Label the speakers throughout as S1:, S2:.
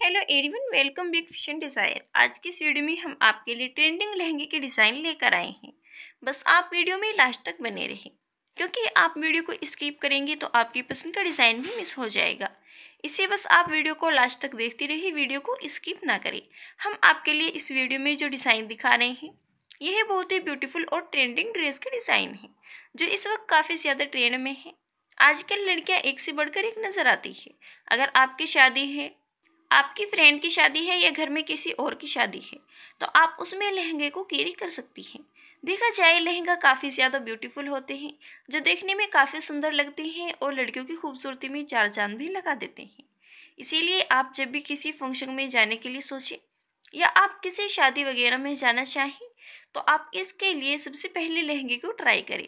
S1: hello everyone welcome back fashion desire आज की इस वीडियो में हम आपके लिए ट्रेंडिंग लहंगे के डिज़ाइन लेकर आए हैं बस आप वीडियो में लास्ट तक बने रहें क्योंकि आप वीडियो को स्किप करेंगे तो आपकी पसंद का डिज़ाइन भी मिस हो जाएगा इसे बस आप वीडियो को लास्ट तक देखते रहिए वीडियो को स्किप ना करें हम आपके लिए इस वीडियो में जो डिज़ाइन दिखा रहे हैं यह बहुत ही ब्यूटीफुल और ट्रेंडिंग ड्रेस के डिज़ाइन है जो इस वक्त काफ़ी ज़्यादा ट्रेंड में है आजकल लड़कियां एक से बढ़कर एक नज़र आती है अगर आपकी शादी है आपकी फ्रेंड की शादी है या घर में किसी और की शादी है तो आप उसमें लहंगे को कैरी कर सकती हैं देखा जाए लहंगा काफ़ी ज़्यादा ब्यूटीफुल होते हैं जो देखने में काफ़ी सुंदर लगते हैं और लड़कियों की खूबसूरती में चार चांद भी लगा देते हैं इसीलिए आप जब भी किसी फंक्शन में जाने के लिए सोचें या आप किसी शादी वगैरह में जाना चाहें तो आप इसके लिए सबसे पहले लहंगे को ट्राई करें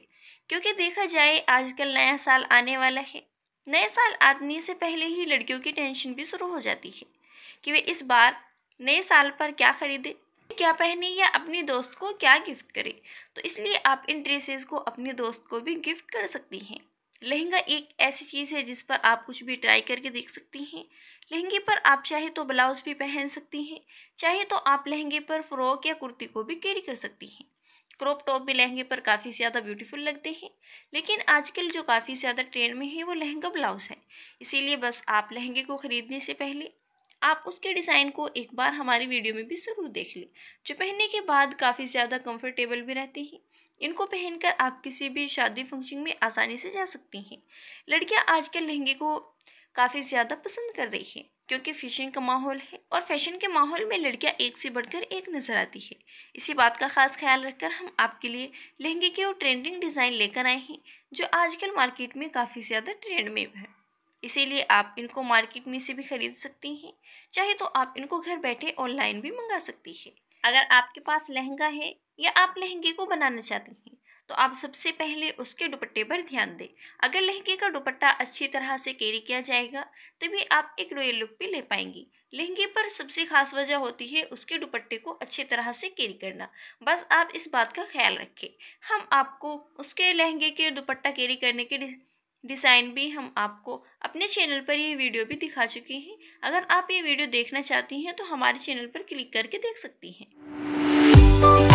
S1: क्योंकि देखा जाए आजकल नया साल आने वाला है नए साल आदमी से पहले ही लड़कियों की टेंशन भी शुरू हो जाती है कि वे इस बार नए साल पर क्या खरीदे क्या पहने या अपने दोस्त को क्या गिफ्ट करें तो इसलिए आप इन ड्रेसेस को अपने दोस्त को भी गिफ्ट कर सकती हैं लहंगा एक ऐसी चीज़ है जिस पर आप कुछ भी ट्राई करके देख सकती हैं लहंगे पर आप चाहे तो ब्लाउज़ भी पहन सकती हैं चाहे तो आप लहंगे पर फ्रॉक या कुर्ती को भी कैरी कर सकती हैं क्रॉप टॉप भी लहंगे पर काफ़ी ज़्यादा ब्यूटीफुल लगते हैं लेकिन आजकल जो काफ़ी ज़्यादा ट्रेंड में है वो लहंगा ब्लाउज़ है इसीलिए बस आप लहंगे को ख़रीदने से पहले आप उसके डिज़ाइन को एक बार हमारी वीडियो में भी ज़रूर देख लें जो पहनने के बाद काफ़ी ज़्यादा कंफर्टेबल भी रहते हैं इनको पहनकर आप किसी भी शादी फंक्शन में आसानी से जा सकती हैं लड़कियां आजकल लहंगे को काफ़ी ज़्यादा पसंद कर रही है क्योंकि फैशन का माहौल है और फैशन के माहौल में लड़कियां एक से बढ़कर एक नज़र आती है इसी बात का खास ख्याल रखकर हम आपके लिए लहंगे के और ट्रेंडिंग डिज़ाइन लेकर आए हैं जो आजकल मार्केट में काफ़ी ज़्यादा ट्रेंड में है इसीलिए आप इनको मार्केट में से भी ख़रीद सकती हैं चाहे तो आप इनको घर बैठे ऑनलाइन भी मंगा सकती है अगर आपके पास लहंगा है या आप लहंगे को बनाना चाहती हैं तो आप सबसे पहले उसके दुपट्टे पर ध्यान दें अगर लहंगे का दुपट्टा अच्छी तरह से कैरी किया जाएगा तभी आप एक रॉयल लुक भी ले पाएंगी लहंगे पर सबसे खास वजह होती है उसके दुपट्टे को अच्छी तरह से कैरी करना बस आप इस बात का ख्याल रखें हम आपको उसके लहंगे के दुपट्टा कैरी करने के डिज़ाइन भी हम आपको अपने चैनल पर ये वीडियो भी दिखा चुके हैं अगर आप ये वीडियो देखना चाहती हैं तो हमारे चैनल पर क्लिक करके देख सकती हैं